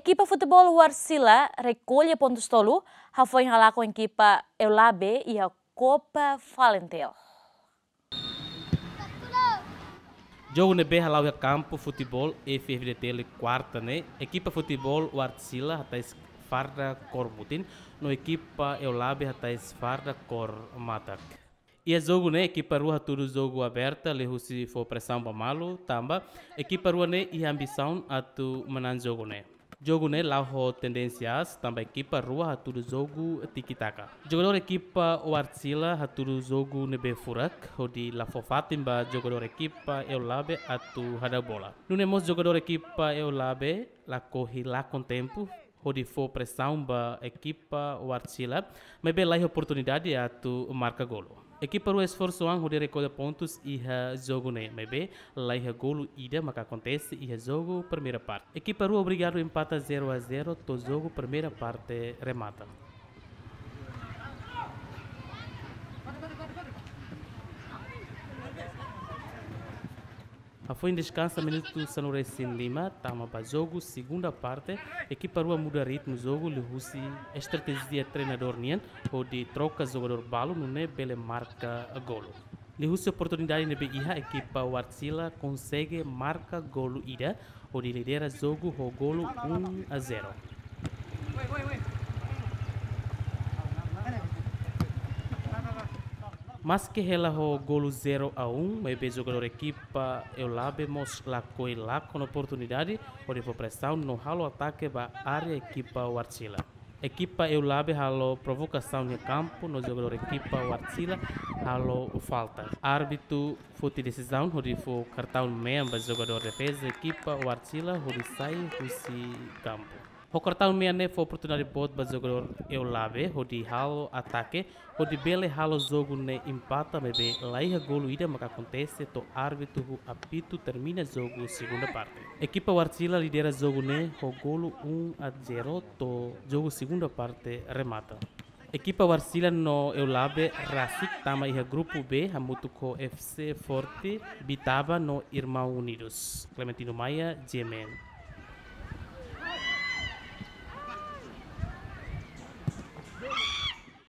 Equipa futebol Warsila recolhe pontos tolu, já foi com a equipa Eulabe e a Copa Falentel. Jogo nebe halau ya campo futebol e FVDT quarta né? Equipa futebol Warsila atais farda cor mutin, no equipa Eulabe atais farda cor matak. E o jogo né, equipa rua tudo jogo aberta, lehu se for pressão para malo, tamba. Equipa rua né e ambição tu manan jogo né. jogo né lá ho tendências também equipa rua haturu jogo tikitaka jogador equipa o artsila haturu jogo nebe furak ho di la fofatimba jogador equipa eu labe atu hada bola nunemos jogador equipa eu labe la corre lá com tempo onde for pressão ba equipa o artsila mas bela oportunidade atu marca golo Equipa esforço ang de recolhe pontos e o jogo ne maybe lá o golo ida que acontece e o jogo primeira parte. Equipa o obrigado empata 0 a 0 to jogo primeira parte remata. foi em descanso a minuto Lima, tama para jogo, segunda parte, equipa rua muda ritmo jogo, Lihusi estratégia treinador nien, de troca jogador balo, não é bele marca golo. Lihusi oportunidade na Beguiha, equipa Warsila consegue marca golo ida, de lidera jogo, o golo 1 a 0. Mas que relajou o golo 0 a 1, e o jogador equipa Eulabe Moslacou e lá com oportunidade, por pressão no ralo ataque da área equipa Wartila. Equipa lá ralou provocação no campo, no jogador equipa Wartila ralou falta. Árbitro foi decisão, onde foi cartão meia, jogador defesa, equipa Wartila, onde sai, campo. Hokortau mea ne foi oportunidade bot de jogador eu lave, hodi halo ataque, di bele halo jogo ne empata bebe, laiha golo ida maka acontece to árbitro hu apito termina jogo segunda parte. Equipa Wartila lidera jogo ne, ho golo 1 a 0 to jogo segunda parte remata. Equipa Warsila no Eulabe Rasik tama iha grupo B hamutuko FC Forte Bitaba no Irmão Unidos. Clementino Maia, GMN.